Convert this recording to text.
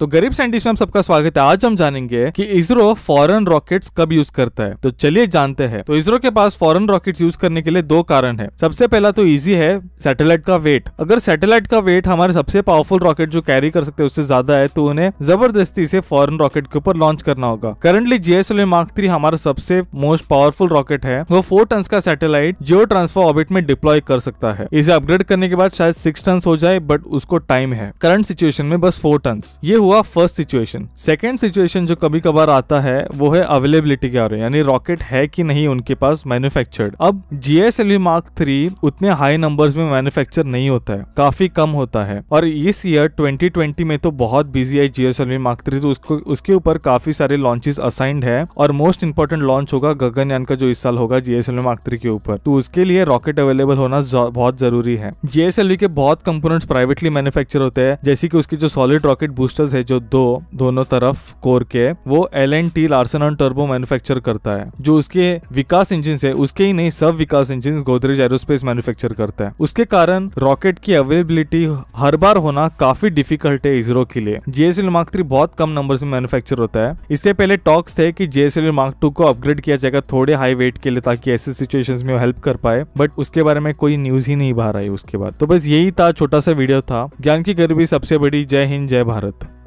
तो गरीब साइंटिस्ट में हम सबका स्वागत है आज हम जानेंगे कि इसरो फॉरेन रॉकेट्स कब यूज करता है तो चलिए जानते हैं तो इसरो के पास फॉरेन रॉकेट्स यूज करने के लिए दो कारण है सबसे पहला तो इजी है सैटेलाइट का वेट अगर सैटेलाइट का वेट हमारे सबसे पावरफुल रॉकेट जो कैरी कर सकते हैं उससे ज्यादा है तो उन्हें जबरदस्ती से फॉरन रॉकेट के ऊपर लॉन्च करना होगा करंटली जीएसएल मार्क थ्री हमारा सबसे मोस्ट पावरफुल रॉकेट है वो फोर टन का सैटेलाइट जियो ट्रांसफर ऑर्बिट में डिप्लॉय कर सकता है इसे अपग्रेड करने के बाद शायद सिक्स टन हो जाए बट उसको टाइम है करंट सिचुएशन में बस फोर टन ये हुआ फर्स्ट सिचुएशन सेकेंड सिचुएशन जो कभी कभार आता है वो है अवेलेबिलिटी के बारे यानी रॉकेट है कि नहीं उनके पास मैन्युफैक्चर्ड अब जीएसएलवी मार्क थ्री उतने हाई नंबर्स में मैन्युफैक्चर नहीं होता है काफी कम होता है और इस ईयर 2020 में तो बहुत बिजी है जीएसएलवी मार्क थ्री तो उसको उसके ऊपर काफी सारे लॉन्चेस असाइंड है और मोस्ट इंपॉर्टेंट लॉन्च होगा गगनयान का जो इस साल होगा जीएसएलवी मार्क थ्री के ऊपर तो उसके लिए रॉकेट अवेलेबल होना बहुत जरूरी है जीएसएलवी के बहुत कंपोनेंट्स प्राइवेटली मैन्युफैक्चर होते हैं जैसे कि उसके जो सॉलिड रॉकेट बूस्टर्स है जो दो दोनों तरफ कोर के वो L N T Larsen and टर्बो मैन्युफैक्चर करता है जो उसके विकास इंजिन है उसके ही नहीं सब Vikas engine Godrej aerospace manufacture करता है उसके कारण रॉकेट की अवेलेबिलिटी हर बार होना काफी डिफिकल्ट है इसरो के लिए जीएसएल मार्क थ्री बहुत कम नंबर में मैन्युफैक्चर होता है इससे पहले टॉक्स थे कि जीएसएल मार्क टू को अपग्रेड किया जाएगा थोड़े हाई वेट के लिए ताकि ऐसे सिचुएशन में हेल्प कर पाए बट उसके बारे में कोई न्यूज ही नहीं बाहर आई उसके बाद तो बस यही था छोटा सा वीडियो था ज्ञान की गरीबी सबसे बड़ी जय हिंद जय भारत